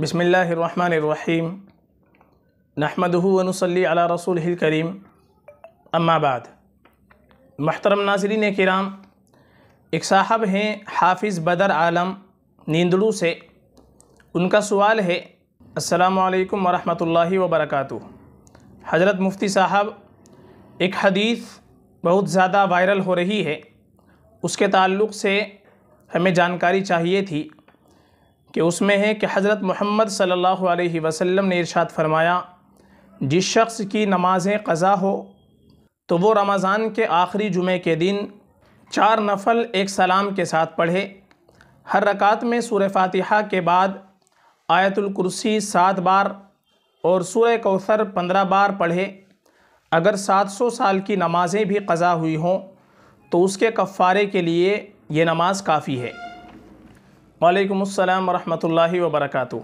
बसमीम नहमदूनसली अला रसूल करीम अम्माबाद महतरम नाजरीन कराम एक साहब हैं हाफिज़ बदर आलम नींदड़ू से उनका सवाल है असलकम वरहमल वबरक हज़रत मुफ्ती साहब एक हदीस बहुत ज़्यादा वायरल हो रही है उसके ताल्लुक़ से हमें जानकारी चाहिए थी कि उसमें है कि हज़रत मोहम्मद सल्लल्लाहु अलैहि वसल्लम ने इरशाद फरमाया जिस शख्स की नमाज़ें क़ज़ा हो तो वो रमज़ान के आखिरी जुमे के दिन चार नफल एक सलाम के साथ पढ़े हर रकात में सूर फातिहा के बाद आयतुल कुर्सी सात बार और सूर्य कौसर पंद्रह बार पढ़े अगर सात सौ साल की नमाज़ें भी क़ज़ा हुई हों तो उसके कफ़ारे के लिए ये नमाज़ काफ़ी है वालेकुम अस्सलाम वरहमतुल्लाहि वबरकातु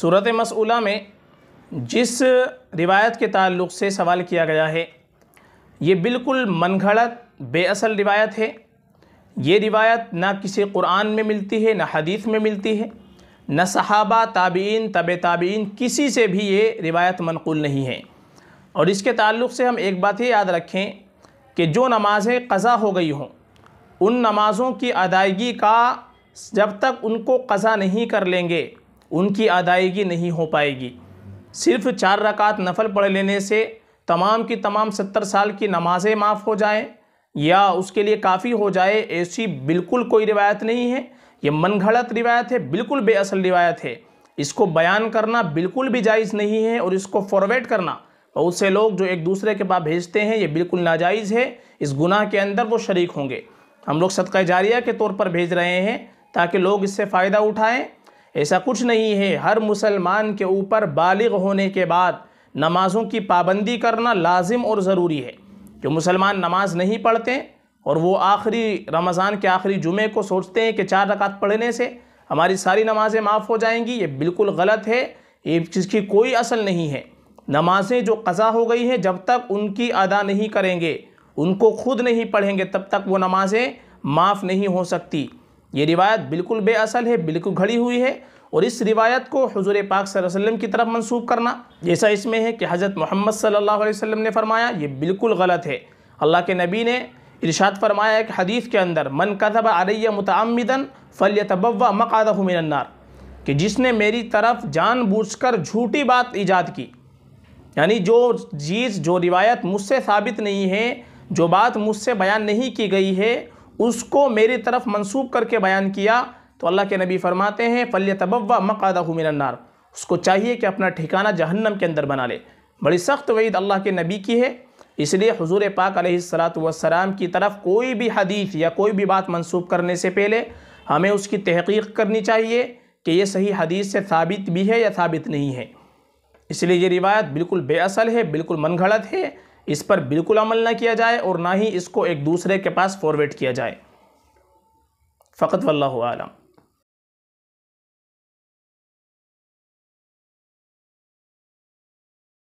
सूरत मसूला में जिस रिवायत के ताल्लुक़ से सवाल किया गया है ये बिल्कुल मनगढ़त बेअसल रिवायत है ये रिवायत ना किसी कुरान में मिलती है ना हदीस में मिलती है न सहाबा ताबीन तब ताबीन किसी से भी ये रिवायत मनकूल नहीं है और इसके ताल्लुक़ से हम एक बात ये याद रखें कि जो नमाज़ें कज़ा हो गई हों उन नमाज़ों की अदायगी का जब तक उनको कज़ा नहीं कर लेंगे उनकी अदायगी नहीं हो पाएगी सिर्फ चार रकात नफल पढ़ लेने से तमाम की तमाम सत्तर साल की नमाज़ें माफ़ हो जाएं या उसके लिए काफ़ी हो जाए ऐसी बिल्कुल कोई रिवायत नहीं है ये घड़त रिवायत है बिल्कुल बेअसल रिवायत है इसको बयान करना बिल्कुल भी जायज़ नहीं है और इसको फॉरवर्ड करना बहुत से लोग जो एक दूसरे के पास भेजते हैं ये बिल्कुल नाजायज़ है इस गुनाह के अंदर वो शरीक होंगे हम लोग सदका जारिया के तौर पर भेज रहे हैं ताकि लोग इससे फ़ायदा उठाएँ ऐसा कुछ नहीं है हर मुसलमान के ऊपर बालिग होने के बाद नमाज़ों की पाबंदी करना लाजिम और ज़रूरी है जो मुसलमान नमाज नहीं पढ़ते और वो आखिरी रमज़ान के आखिरी जुमे को सोचते हैं कि चार रकात पढ़ने से हमारी सारी नमाज़ें माफ़ हो जाएंगी ये बिल्कुल गलत है ये जिसकी कोई असल नहीं है नमाज़ें जो कज़ा हो गई हैं जब तक उनकी अदा नहीं करेंगे उनको खुद नहीं पढ़ेंगे तब तक वो नमाज़ें माफ़ नहीं हो सकती ये रिवायत बिल्कुल बेअसल है बिल्कुल घड़ी हुई है और इस रिवायत को हजूर पाक वसल्लम की तरफ मंसूब करना जैसा इसमें है कि हज़रत मोहम्मद सल्ला वसम ने फरमाया ये बिल्कुल गलत है अल्लाह के नबी ने इरशाद फरमाया कि हदीफ़ के अंदर मन कदब आरैया मतमदन फ़ल तबवा मकादमिनार कि जिसने मेरी तरफ जानबूझकर झूठी बात ईजाद की यानी जो चीज़ जो रिवायत मुझसे साबित नहीं है जो बात मुझसे बयान नहीं की गई है उसको मेरी तरफ मंसूब करके बयान किया तो अल्लाह के नबी फरमाते हैं फल तबवा मकादा मिनन्नार उसको चाहिए कि अपना ठिकाना जहन्नम के अंदर बना ले बड़ी सख्त वईद अल्लाह के नबी की है इसलिए हजूर पाक सलाम की तरफ कोई भी हदीस या कोई भी बात मनसूब करने से पहले हमें उसकी तहकीक करनी चाहिए कि ये सही हदीस से साबित भी है या साबित नहीं है इसलिए ये रिवायत बिल्कुल बेअसल है बिल्कुल मनगढ़त है इस पर बिल्कुल अमल ना किया जाए और ना ही इसको एक दूसरे के पास फॉरवर्ड किया जाए फ़कत वल्लम